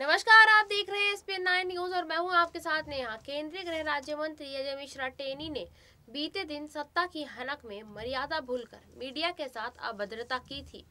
नमस्कार आप देख रहे हैं एस नाइन न्यूज और मैं हूं आपके साथ नेहा केंद्रीय गृह राज्य मंत्री अजय मिश्रा टेनी ने बीते दिन सत्ता की हनक में मर्यादा भूलकर मीडिया के साथ अभद्रता की थी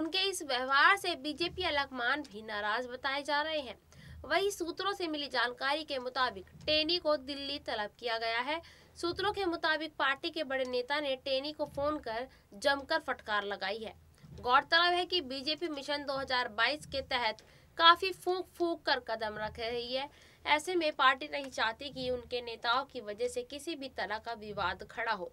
उनके इस व्यवहार से बीजेपी अलकमान भी नाराज बताए जा रहे हैं वही सूत्रों से मिली जानकारी के मुताबिक टेनी को दिल्ली तलब किया गया है सूत्रों के मुताबिक पार्टी के बड़े नेता ने टेनी को फोन कर जमकर फटकार लगाई है गौरतलब है कि बीजेपी मिशन 2022 के तहत काफ़ी फूक फूक कर कदम रख रही है ऐसे में पार्टी नहीं चाहती कि उनके नेताओं की वजह से किसी भी तरह का विवाद खड़ा हो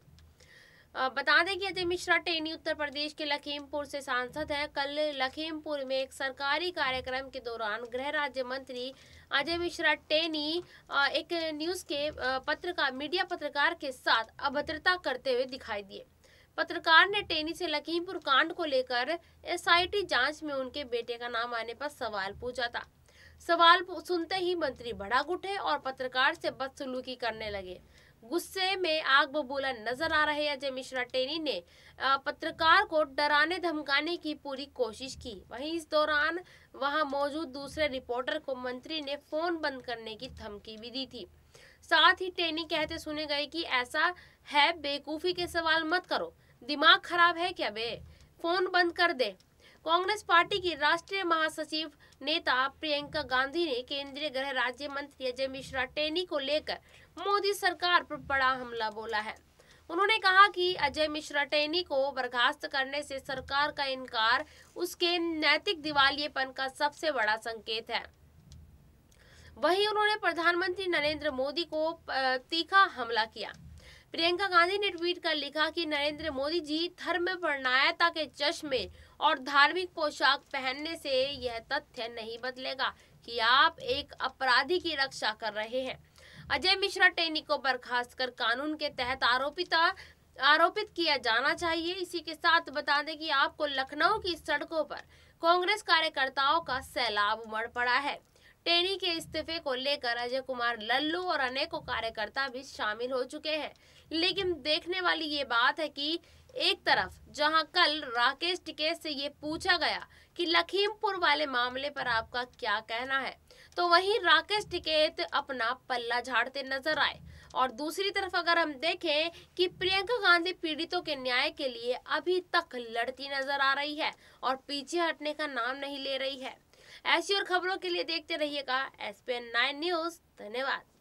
बता दें कि अजय मिश्रा टेनी उत्तर प्रदेश के लखीमपुर से सांसद हैं कल लखीमपुर में एक सरकारी कार्यक्रम के दौरान गृह राज्य मंत्री अजय मिश्रा टेनी एक न्यूज़ के पत्रकार मीडिया पत्रकार के साथ अभद्रता करते हुए दिखाई दिए पत्रकार ने टेनी से लखीमपुर कांड को लेकर एसआईटी जांच में उनके बेटे का नाम आने पर सवाल पूछा था सवाल सुनते ही मंत्री भड़क उठे और पत्रकार से बदसलूकी करने लगे गुस्से में आग बबूला नजर आ रहे अजय मिश्रा टेनी ने पत्रकार को डराने धमकाने की पूरी कोशिश की वहीं इस दौरान वहां मौजूद दूसरे रिपोर्टर को मंत्री ने फोन बंद करने की धमकी भी दी थी साथ ही टेनी कहते सुने गए कि ऐसा है बेकूफी के सवाल मत करो दिमाग खराब है क्या बे फोन बंद कर दे कांग्रेस पार्टी की राष्ट्रीय महासचिव नेता प्रियंका गांधी ने केंद्रीय गृह राज्य मंत्री अजय मिश्रा टेनी को लेकर मोदी सरकार पर बड़ा हमला बोला है उन्होंने कहा कि अजय मिश्रा टेनी को बर्खास्त करने से सरकार का इनकार उसके नैतिक दिवालियेपन का सबसे बड़ा संकेत है वहीं उन्होंने प्रधानमंत्री नरेंद्र मोदी को तीखा हमला किया प्रियंका गांधी ने ट्वीट कर लिखा कि नरेंद्र मोदी जी धर्म प्रणायता के चश्मे और धार्मिक पोशाक पहनने से यह तथ्य नहीं बदलेगा कि आप एक अपराधी की रक्षा कर रहे हैं अजय मिश्रा टेनी को बर्खास्त कर कानून के तहत आरोपित आरोपित किया जाना चाहिए इसी के साथ बता दें कि आपको लखनऊ की सड़कों पर कांग्रेस कार्यकर्ताओं का सैलाब उमड़ पड़ा है टेनी के इस्तीफे को लेकर अजय कुमार लल्लू और अनेकों कार्यकर्ता भी शामिल हो चुके हैं लेकिन देखने वाली ये बात है कि एक तरफ जहां कल राकेश टिकेत से ये पूछा गया कि लखीमपुर वाले मामले पर आपका क्या कहना है तो वहीं राकेश टिकेत अपना पल्ला झाड़ते नजर आए और दूसरी तरफ अगर हम देखें कि प्रियंका गांधी पीड़ितों के न्याय के लिए अभी तक लड़ती नजर आ रही है और पीछे हटने का नाम नहीं ले रही है ऐसी और खबरों के लिए देखते रहिएगा एस पी न्यूज धन्यवाद